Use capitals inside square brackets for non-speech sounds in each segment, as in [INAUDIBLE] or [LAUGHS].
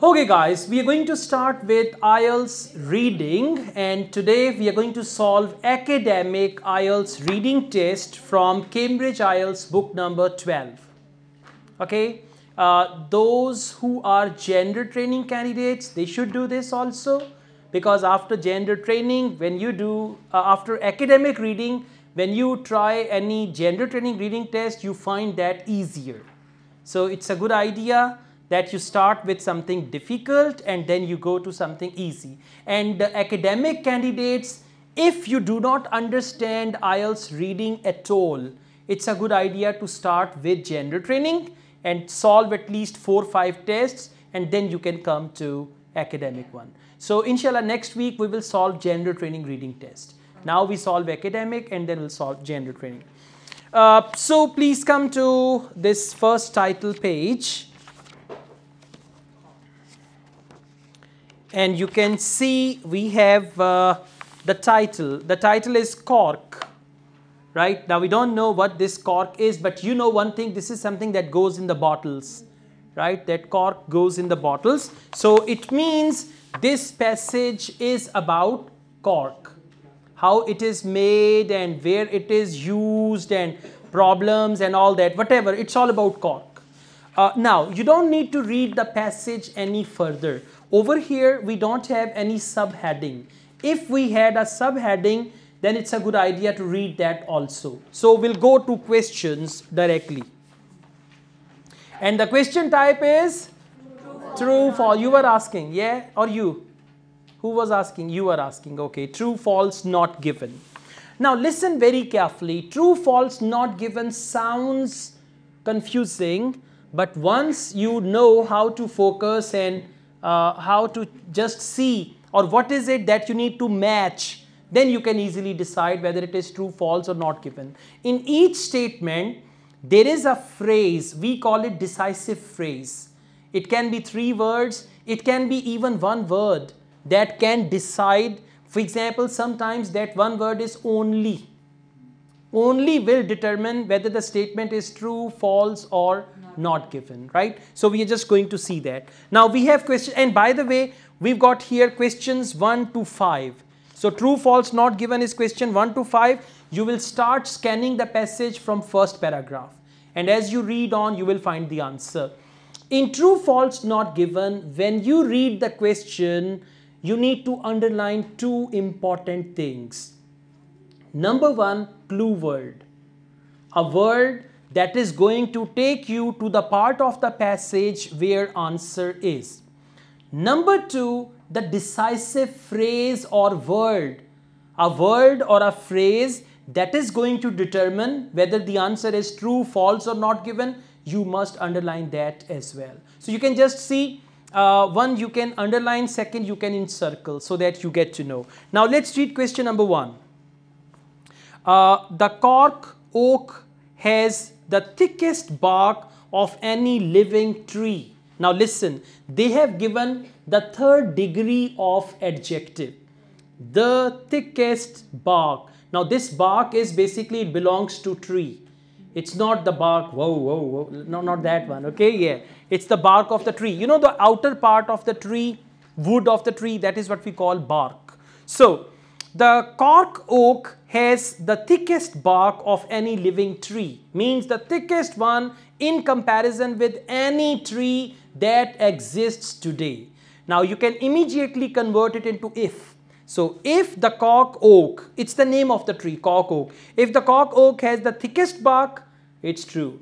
Okay guys, we are going to start with IELTS reading and today we are going to solve academic IELTS reading test from Cambridge IELTS book number 12. Okay, uh, those who are gender training candidates, they should do this also because after gender training, when you do, uh, after academic reading, when you try any gender training reading test, you find that easier. So it's a good idea that you start with something difficult and then you go to something easy. And the academic candidates, if you do not understand IELTS reading at all, it's a good idea to start with general training and solve at least four or five tests and then you can come to academic one. So inshallah next week we will solve general training reading test. Now we solve academic and then we'll solve general training. Uh, so please come to this first title page. and you can see we have uh, the title. The title is cork, right? Now we don't know what this cork is, but you know one thing, this is something that goes in the bottles, right? That cork goes in the bottles. So it means this passage is about cork, how it is made and where it is used and problems and all that, whatever, it's all about cork. Uh, now, you don't need to read the passage any further. Over here, we don't have any subheading. If we had a subheading, then it's a good idea to read that also. So we'll go to questions directly. And the question type is true, true false. You were asking, yeah, or you? Who was asking? You were asking, okay. True, false, not given. Now listen very carefully. True, false, not given sounds confusing but once you know how to focus and uh, how to just see or what is it that you need to match, then you can easily decide whether it is true, false or not given. In each statement, there is a phrase, we call it decisive phrase. It can be three words, it can be even one word that can decide. For example, sometimes that one word is only. Only will determine whether the statement is true, false or not given, right? So we are just going to see that. Now we have question, and by the way, we've got here questions 1 to 5. So true, false, not given is question 1 to 5. You will start scanning the passage from first paragraph. And as you read on, you will find the answer. In true, false, not given, when you read the question, you need to underline two important things. Number one, clue word. A word that is going to take you to the part of the passage where answer is. Number two, the decisive phrase or word. A word or a phrase that is going to determine whether the answer is true, false or not given. You must underline that as well. So you can just see uh, one you can underline, second you can encircle so that you get to know. Now let's read question number one. Uh, the cork oak has the thickest bark of any living tree. Now listen, they have given the third degree of adjective. The thickest bark. Now this bark is basically it belongs to tree. It's not the bark, whoa, whoa, whoa, no, not that one, okay, yeah. It's the bark of the tree. You know the outer part of the tree, wood of the tree, that is what we call bark. So, the cork oak has the thickest bark of any living tree, means the thickest one in comparison with any tree that exists today. Now you can immediately convert it into if. So if the cork oak, it's the name of the tree, cork oak. If the cork oak has the thickest bark, it's true.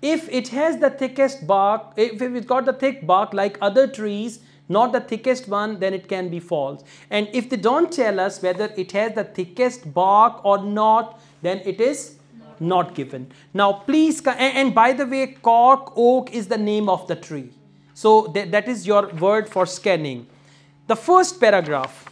If it has the thickest bark, if it got the thick bark like other trees, not the thickest one, then it can be false. And if they don't tell us whether it has the thickest bark or not, then it is not, given. Now, please, and, by the way, cork oak is the name of the tree. So that is your word for scanning. The first paragraph,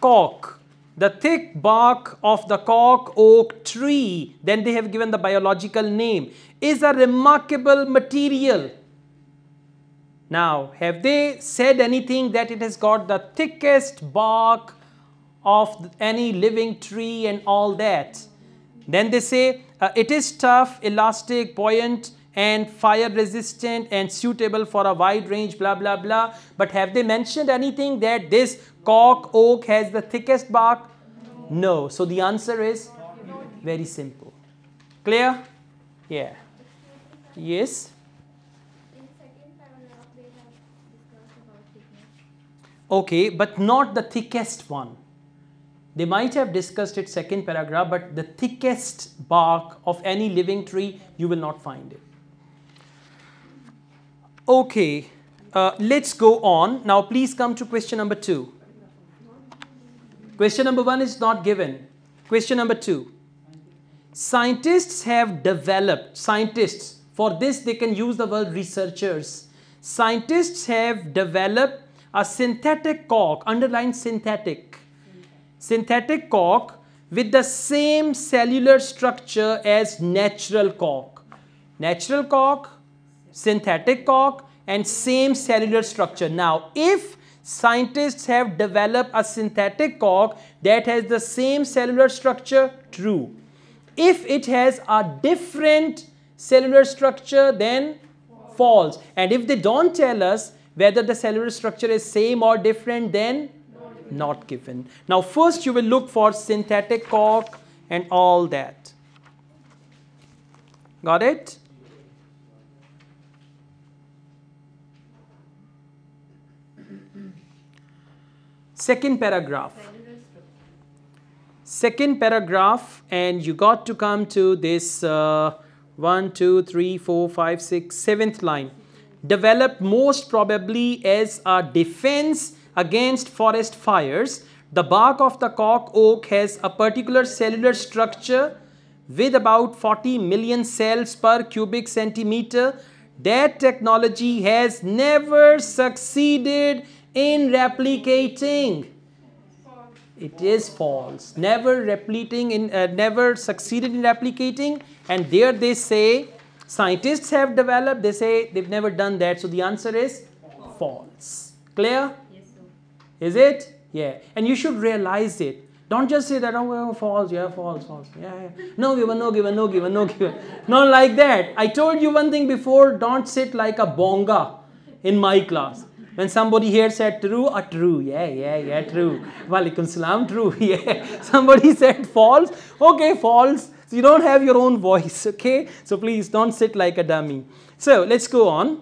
cork the thick bark of the cork oak tree, then they have given the biological name, is a remarkable material now, have they said anything that it has got the thickest bark of any living tree and all that? Then they say, uh, it is tough, elastic, buoyant, and fire resistant and suitable for a wide range blah blah blah but have they mentioned anything that this cork oak has the thickest bark no so the answer is very simple clear yeah yes Okay, but not the thickest one. They might have discussed it second paragraph, but the thickest bark of any living tree, you will not find it. Okay, uh, let's go on. Now please come to question number two. Question number one is not given. Question number two. Scientists have developed, scientists, for this they can use the word researchers. Scientists have developed a synthetic cork, underline synthetic, synthetic cork with the same cellular structure as natural cork. Natural cork, synthetic cork and same cellular structure. Now, if scientists have developed a synthetic cork that has the same cellular structure, true. If it has a different cellular structure, then false. And if they don't tell us, whether the cellular structure is same or different then not given. Now first you will look for synthetic cork and all that. Got it? Second paragraph. Second paragraph and you got to come to this uh, line developed most probably as a defense against forest fires. The bark of the cork oak has a particular cellular structure with about 40 million cells per cubic centimeter. That technology has never succeeded in replicating. It is false. Never replicating in, uh, never succeeded in replicating. And there they say Scientists have developed, they say they've never done that. So the answer is false. Clear? Yes, Is it? Yeah. And you should realize it. Don't just say that, oh, false, yeah, false, false. Yeah, yeah. No given, no given, no given, no given. [LAUGHS] Not like that. I told you one thing before, don't sit like a bonga in my class. When somebody here said true, a true, yeah, yeah, yeah, true. Walaikum salam, true, [LAUGHS] yeah. Somebody said false, okay, false. So you don't have your own voice, [LAUGHS] okay? So please don't sit like a dummy. So let's go on.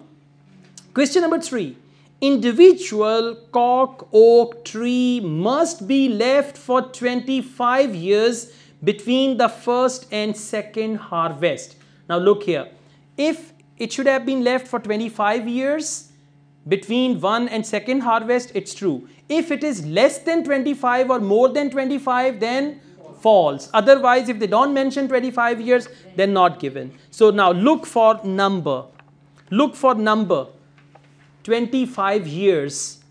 Question number three. Individual cork oak tree must be left for 25 years between the first and second harvest. Now look here. If it should have been left for 25 years between one and second harvest, it's true. If it is less than 25 or more than 25, then false. Otherwise, if they don't mention 25 years, they're not given. So now look for number. Look for number. 25 years.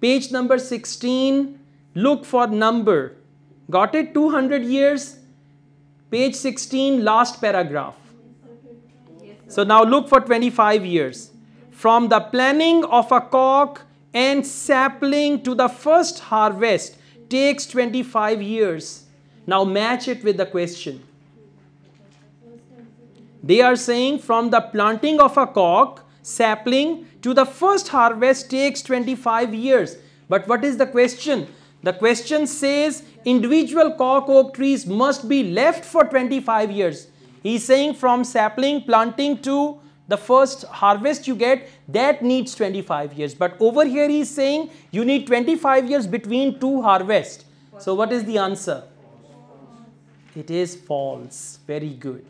Page number 16. Look for number. Got it? 200 years. Page 16, last paragraph. So now look for 25 years. From the planning of a cock and sapling to the first harvest takes 25 years. Now match it with the question. They are saying from the planting of a cock sapling to the first harvest takes 25 years. But what is the question? The question says individual cock oak trees must be left for 25 years. He is saying from sapling planting to the first harvest you get that needs 25 years. But over here he is saying you need 25 years between two harvests. So what is the answer? It is false. Very good.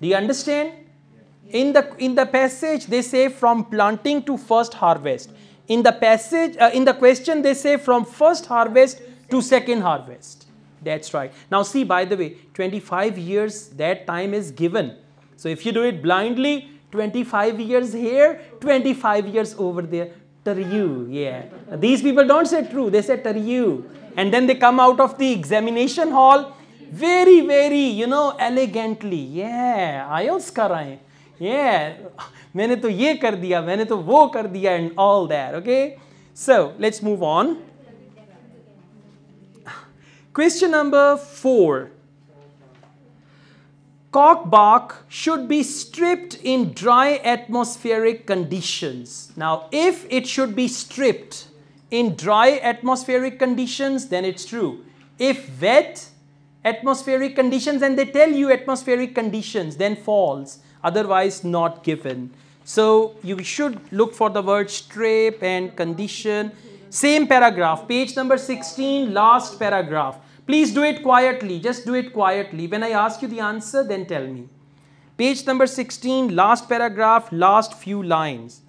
Do you understand? In the, in the passage, they say from planting to first harvest. In the passage, uh, in the question, they say from first harvest to second harvest. That's right. Now see, by the way, 25 years, that time is given. So if you do it blindly, 25 years here, 25 years over there. Taryu, yeah. These people don't say true, they say Taryu. And then they come out of the examination hall very, very, you know, elegantly. Yeah, IELTS कर रहे Yeah, मैंने तो ये कर दिया, मैंने तो वो कर दिया and all that, okay? So, let's move on. Question number four. Cock bark should be stripped in dry atmospheric conditions. Now, if it should be stripped in dry atmospheric conditions, then it's true. If wet, atmospheric conditions and they tell you atmospheric conditions, then false, otherwise not given. So you should look for the word strip and condition. Same paragraph, page number 16, last paragraph. Please do it quietly, just do it quietly. When I ask you the answer, then tell me. Page number 16, last paragraph, last few lines.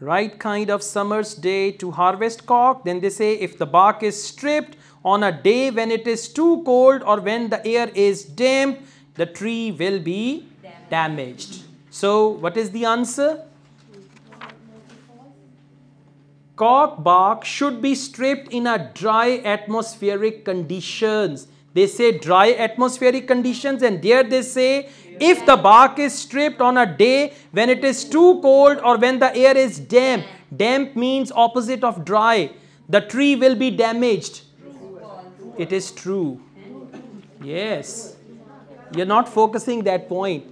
right kind of summer's day to harvest cork. Then they say if the bark is stripped on a day when it is too cold or when the air is damp, the tree will be damaged. damaged. So what is the answer? Cork bark should be stripped in a dry atmospheric conditions. They say dry atmospheric conditions and there they say if the bark is stripped on a day when it is too cold or when the air is damp, damp means opposite of dry, the tree will be damaged. It is true. Yes. You're not focusing that point.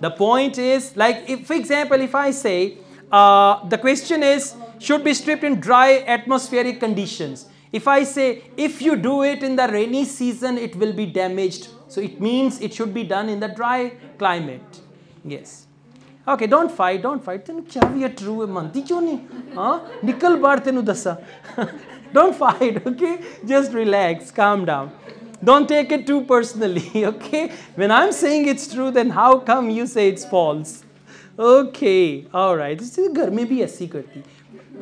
The point is like, if, for example, if I say, uh, the question is, should be stripped in dry atmospheric conditions. If I say, if you do it in the rainy season, it will be damaged so it means it should be done in the dry climate. Yes. Okay, don't fight, don't fight. Then chavia true? Man, ਹੈ ਮੰਨਦੀ ਕਿਉਂ ਨਹੀਂ ਹਾਂ ਦੱਸਾਂ don't fight, okay? Just relax, calm down. Don't take it too personally, [LAUGHS] okay? When I'm saying it's true, then how come you say it's false? Okay, all right. This is good. भी ऐसी करती.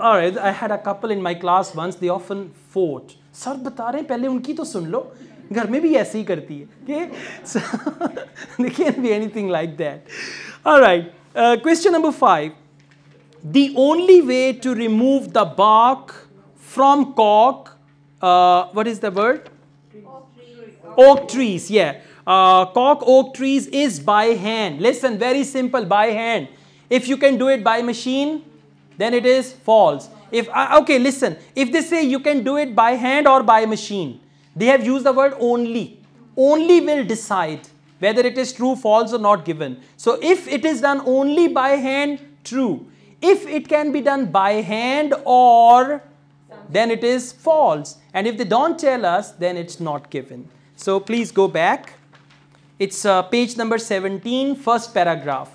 All right, I had a couple in my class once. They often fought. Sir, बता रहे हैं पहले उनकी तो सुन लो. घर में भी ऐसे ही करती है okay they can be anything like that alright question number the only way to remove the bark from cork, uh, what is the word? Oak trees, yeah. Uh, cork oak trees is by hand. Listen, very simple, by hand. If you can do it by machine, then it is false. If uh, Okay, listen. If they say you can do it by hand or by machine, they have used the word only. Only will decide whether it is true, false or not given. So if it is done only by hand, true. If it can be done by hand or then it is false. And if they don't tell us, then it's not given. So please go back. It's uh, page number 17, first paragraph.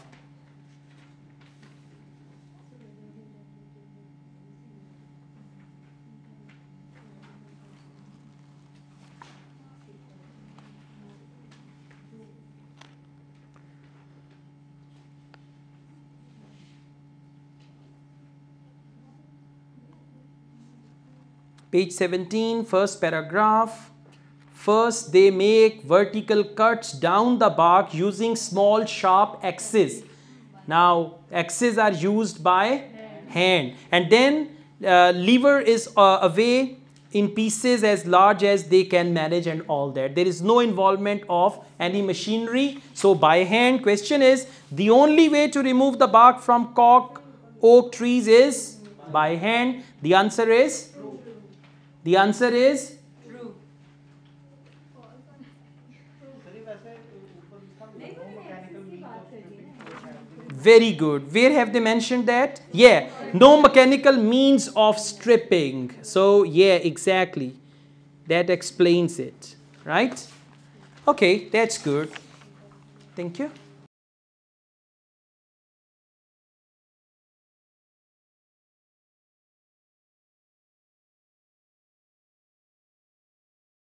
page 17 first paragraph first they make vertical cuts down the bark using small sharp axes now axes are used by hand and then uh, lever is uh, away in pieces as large as they can manage and all that. There is no involvement of any machinery. So by hand, question is, the only way to remove the bark from cork oak trees is by hand. The answer is the answer is true. Very good. Where have they mentioned that? Yeah, no mechanical means of stripping. So yeah, exactly. That explains it, right? Okay, that's good. Thank you.